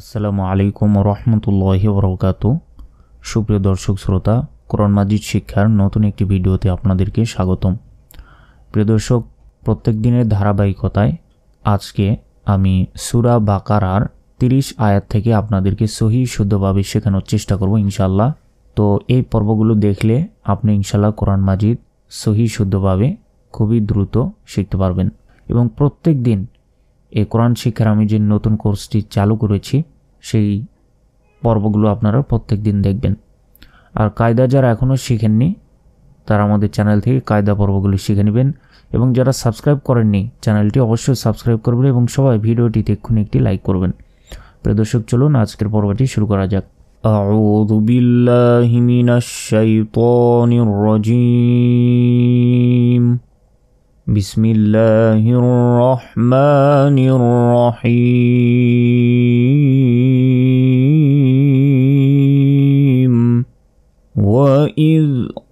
আসসালামু আলাইকুম রহমতুল্লাহ বরকাত সুপ্রিয় দর্শক শ্রোতা কোরআন মাজিদ শিক্ষার নতুন একটি ভিডিওতে আপনাদেরকে স্বাগতম প্রিয় দর্শক প্রত্যেক দিনের ধারাবাহিকতায় আজকে আমি সুরা বাকারার তিরিশ আয়াত থেকে আপনাদেরকে সহি শুদ্ধভাবে শেখানোর চেষ্টা করব ইনশাল্লাহ তো এই পর্বগুলো দেখলে আপনি ইনশাল্লাহ কোরআন মাজিদ সহি শুদ্ধভাবে খুবই দ্রুত শিখতে পারবেন এবং প্রত্যেক দিন এই কোরআন শিক্ষার আমি যে নতুন কোর্সটি চালু করেছি সেই পর্বগুলো আপনারা প্রত্যেক দিন দেখবেন আর কায়দা যারা এখনও শিখেননি তারা আমাদের চ্যানেল থেকে কায়দা পর্বগুলো শিখে নেবেন এবং যারা সাবস্ক্রাইব করেননি চ্যানেলটি অবশ্যই সাবস্ক্রাইব করবেন এবং সবাই ভিডিওটিতে এক্ষুনি একটি লাইক করবেন প্রিয় দর্শক চলুন আজকের পর্বটি শুরু করা যাক أعوذ بالله من الشيطان الرجيم بسم الله الرحمن الرحيم وإذ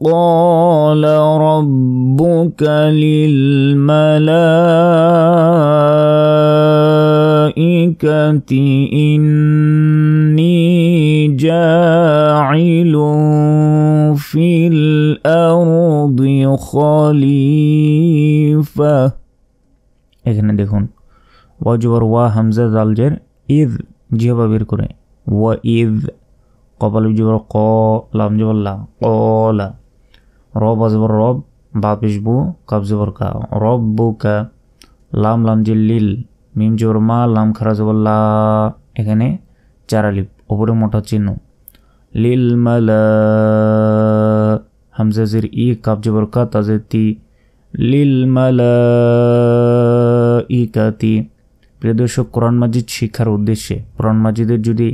قال ربك للملائكة إن الأرض خليفة এখানে দেখুন ওয়াজবর ওয়া হামজা জালজের ইদ জিহবা বের করে ওয়া ইদ কপাল জবর ক লাম জবর লা কলা রব আজবর রব বাপ ইসবু কাবজবর কা রব বু কা লাম লাম যে লিল মিম জবর মা লাম খারা জবর লা এখানে চারালিপ ওপরে মোটা চিহ্ন লিল মালা হামজাজির ই কাবজ বরকা তাজেতি লিল মালাইকাতি প্রিয় দর্শক কোরআন মাজিদ শিক্ষার উদ্দেশ্যে কোরআন মাজিদের যদি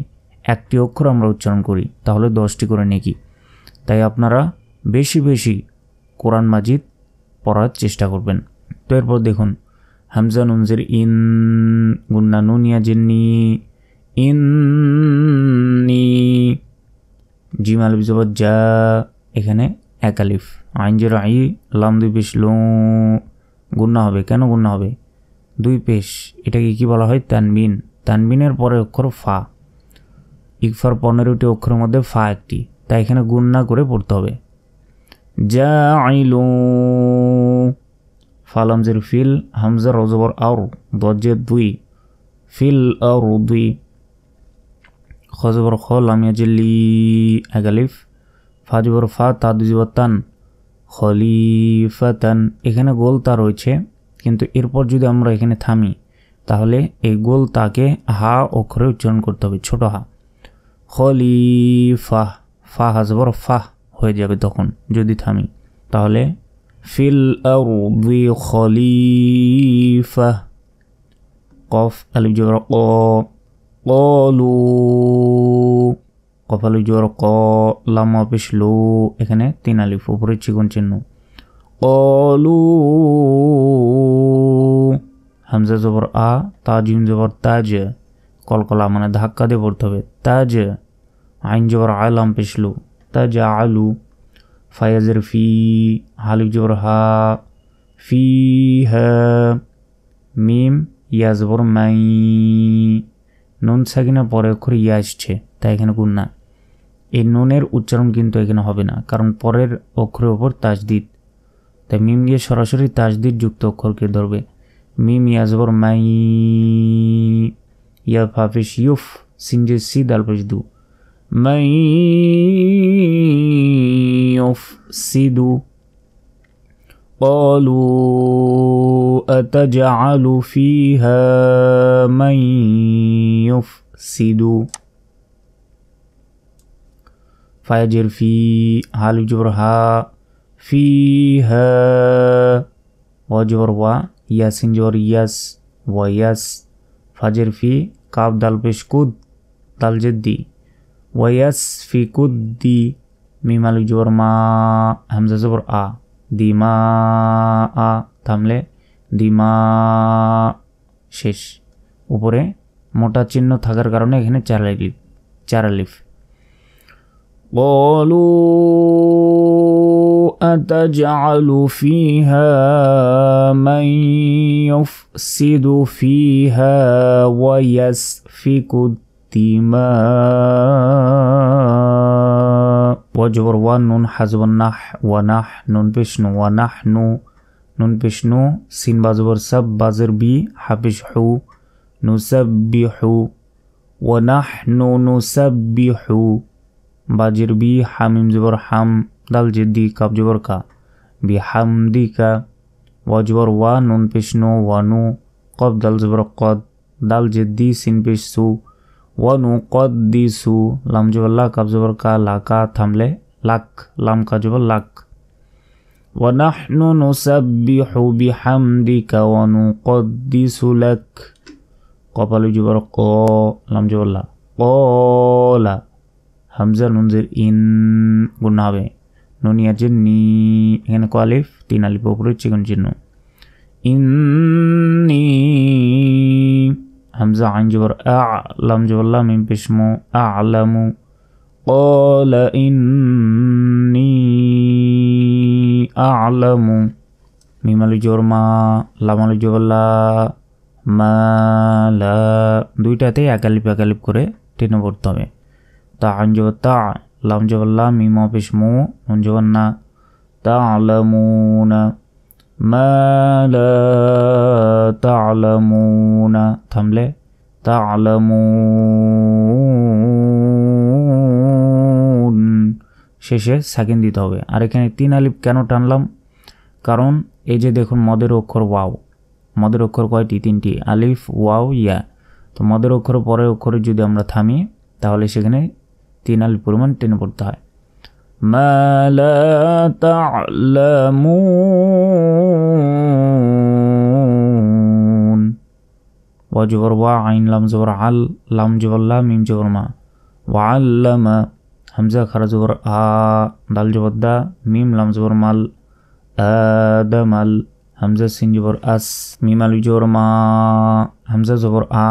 একটি অক্ষর আমরা উচ্চারণ করি তাহলে দশটি করে নেকি তাই আপনারা বেশি বেশি কোরআন মাজিদ পড়ার চেষ্টা করবেন তো এরপর দেখুন হামজা নুনজির ইন গুন্না নুনিয়া জিন্নি ইন জিমাল বিজবাদ যা এখানে এক আলিফ আইন জিরো আই লাম দুই পেশ লো গুন্না হবে কেন গুন্না হবে দুই পেশ এটাকে কি বলা হয় তানবিন তানবিনের পরে অক্ষর ফা ইকফার পনেরোটি অক্ষরের মধ্যে ফা একটি তাই এখানে গুন্না করে পড়তে হবে যা লো ফালামজের ফিল হামজা রজবর আউর দরজের দুই ফিল আউর দুই খজবর খ লামিয়া জিল্লি এগালিফ ফা ফা তা দুজবর তান খলিফাতান এখানে গোল তা রয়েছে কিন্তু এরপর যদি আমরা এখানে থামি তাহলে এই গোল তাকে হা অক্ষরে উচ্চারণ করতে হবে ছোট হা খলিফাহ ফা হাজবর ফাহ হয়ে যাবে তখন যদি থামি তাহলে ফিল আরদি খলিফাহ কফ আলিফ জবর ক কলু কপালু জোর ক লাম অফিস লো এখানে তিন আলিফ উপরে চিকন চিহ্ন অলু হামজা জবর আ তাজিম জবর তাজ কলকলা মানে ধাক্কা দিয়ে পড়তে হবে তাজ আইন জবর আলাম পেশলু তাজ আলু ফায়াজের ফি হালিফ জবর হা ফি মিম ইয়াজবর মাই নুন সাকিনা পরে করে ইয়া আসছে তাই এখানে কুন না এই নুনের উচ্চারণ কিন্তু এখানে হবে না কারণ পরের অক্ষরের ওপর তাজদিদ তাই মিম গিয়ে সরাসরি তাজদিদ যুক্ত অক্ষরকে ধরবে মিম ইয়াজবর মাই ইয়া ফাফিস ইউফ সিনজে সি দালপেশ দু মাই ইউফ সি দু قالوا أتجعل فيها من يفسد ফায়াজের ফি হালু জবর হা ফি হা জবর ওয়া ইয়াসিন জবর ইয়াস ওয়া ইয়াস ফাজের ফি কাব দাল পেশ কুদ দাল জেদ্দি ওয়াস ফি কুদ দি মিম আলু জবর মা হামজা জবর আ দিমা আ থামলে দিমা শেষ উপরে মোটা চিহ্ন থাকার কারণে এখানে চারালিফ চারালিফ قالوا أتجعل فيها من يفسد فيها ويسفك الدماء وجبر ون حزب النح نون بشنو ونحن نون بشنو سين بازبر سب بازر بي حبشحو نسبح ونحن نسبح باجر بي حميم جبر حم دال جدي كاب جبر كا بحمدك وجبر وانون بشنو وانو قب دال جبر قد دال جدي سين بشسو وانو قد ديسو لام جبر لا كاب جبر كا لاكا تملي لك لام كا جبر لك ونحن نسبح بحمدك ونقدس لك قبل جبر قو لام جبر لا قولا হামজা নুনজের ইন গুণা হবে নুনিয়া যে নি এখানে কোয়ালিফ তিন আলিফ ওপরে চিকন চিহ্ন ইন্নি হামজা আইন জবর আ লাম জবল্লা মিম পেশমু আ আলামু قال إني أعلم মিমালি জোর মা লামালি জোবল্লা মা লা দুইটাতেই একালিপ একালিপ করে টেনে পড়তে হবে তান জবর তা লাম জবর লাম মিম অফিস মু নুন না থামলে শেষে সেকেন্ড দিতে হবে আর এখানে তিন আলিফ কেন টানলাম কারণ এই যে দেখুন মদের অক্ষর ওয়াও মদের অক্ষর কয়টি তিনটি আলিফ ওয়াও ইয়া তো মদের অক্ষর পরের অক্ষরে যদি আমরা থামি তাহলে সেখানে তিন আলিফ পরিমাণ টেনে পড়তে হয় ما لا تعلمون وجبر واع عين لام زبر عل لام جبر لام ميم جبر ما وعلم همزة خر زبر آ دال جبر دا ميم لام زبر مال آدم همزة سين جبر أس ميم الجبر ما همزة زبر آ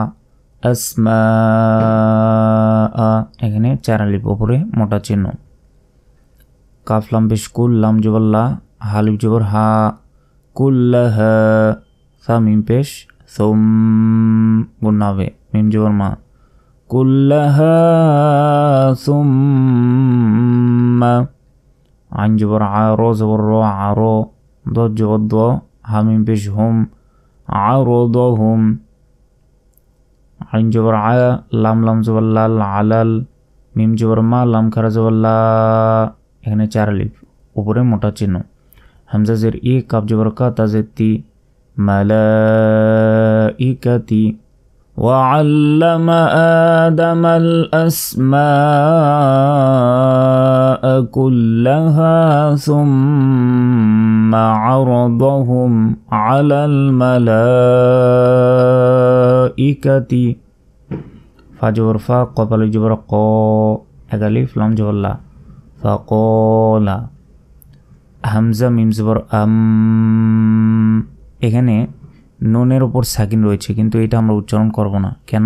আসমা এখানে লিপ ওপরে মোটা চিহ্ন কাফলাম বেশ কুল্লাম জুবল্লা হালিব জুবর হা কুল্লাহ সা মিম পেশ সোম গুনাবে মিম জুবর মা কুল্লাহ সুম আইন জুবর আরো জবর র আরো দ জবর দ হামিম পেশ হুম আরো দ হুম عين جبر ع لام لام জবরলাল আলাল মিম জবর মা লাম খারা জবরলা এখানে চার লিফ উপরে মোটা চিহ্ন হামজা জের ই কাব জবর কা তাজের তি মালাইকাতি وعلم آدم الأسماء كلها ثم عرضهم على الملائكة ইকাতি ফাজর ফা কপাল জবর ক একালিফ লম জবল্লা ফা কলা হামজা মিম জবর আম এখানে নুনের ওপর সাকিন রয়েছে কিন্তু এটা আমরা উচ্চারণ করব না কেন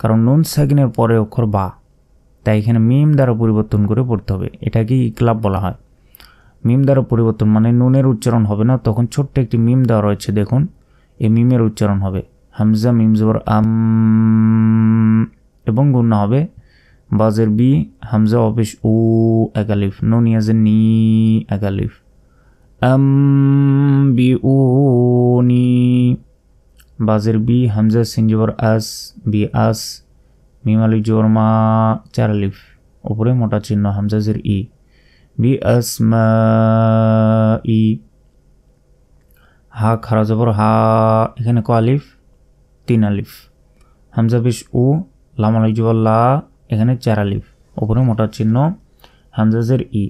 কারণ নুন সাকিনের পরে অক্ষর বা তাই এখানে মিম দ্বারা পরিবর্তন করে পড়তে হবে এটাকে ইকলাব বলা হয় মিম দ্বারা পরিবর্তন মানে নুনের উচ্চারণ হবে না তখন ছোট্ট একটি মিম দেওয়া রয়েছে দেখুন এই মিমের উচ্চারণ হবে হামজা মিমজবর আম এবং গুণা হবে বাজের বি হামজা অপেশ ও একালিফ নুন ইয়াজের নি একালিফ আম বি ও নি বাজের বি হামজা সিনজবর আস বি আস মিমালি জোর মা চার আলিফ উপরে মোটা চিহ্ন হামজাজের ই বি আসমা ই হা খারা জবর হা এখানে ক আলিফ তিন আলিফ হামজা পেশ উ লাম লা এখানে চার আলিফ ওপরে মোটা চিহ্ন হামজাজের ই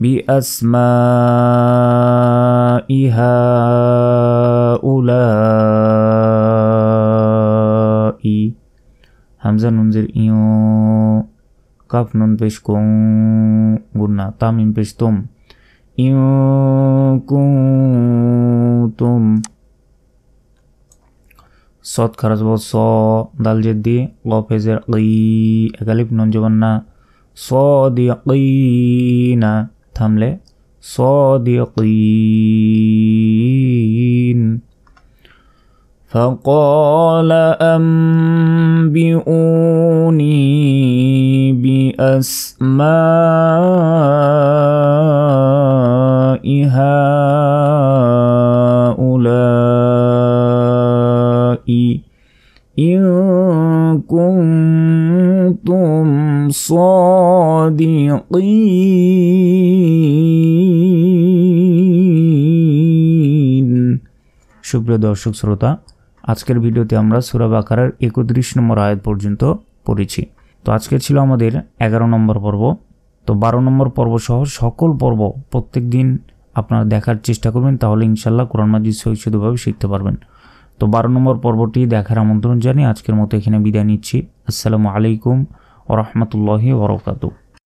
বি আসমা ইহা উলা ই হামজা নুনজের ইউ কাফ নুন পেশ কুং গুন্না তামিম পেশ তুম ইউ কুম صوت خرج بود صا دال جدي قاف زر قي أقلب نون جبنا صادقين تملي صادقين فقال أنبئوني بأسماء هؤلاء إن كنتم صادقين সুপ্রিয় দর্শক শ্রোতা আজকের ভিডিওতে আমরা সুরাব আকারের একত্রিশ নম্বর আয়াত পর্যন্ত পড়েছি তো আজকে ছিল আমাদের এগারো নম্বর পর্ব তো বারো নম্বর পর্ব সহ সকল পর্ব প্রত্যেক দিন আপনারা দেখার চেষ্টা করবেন তাহলে ইনশাল্লাহ কোরআন মাজিদ সহিষ্ঠুভাবে শিখতে পারবেন তো বারো নম্বর পর্বটি দেখার আমন্ত্রণ জানিয়ে আজকের মতো এখানে বিদায় নিচ্ছি আসসালামু আলাইকুম ও রহমতুল্লাহি বরকাতু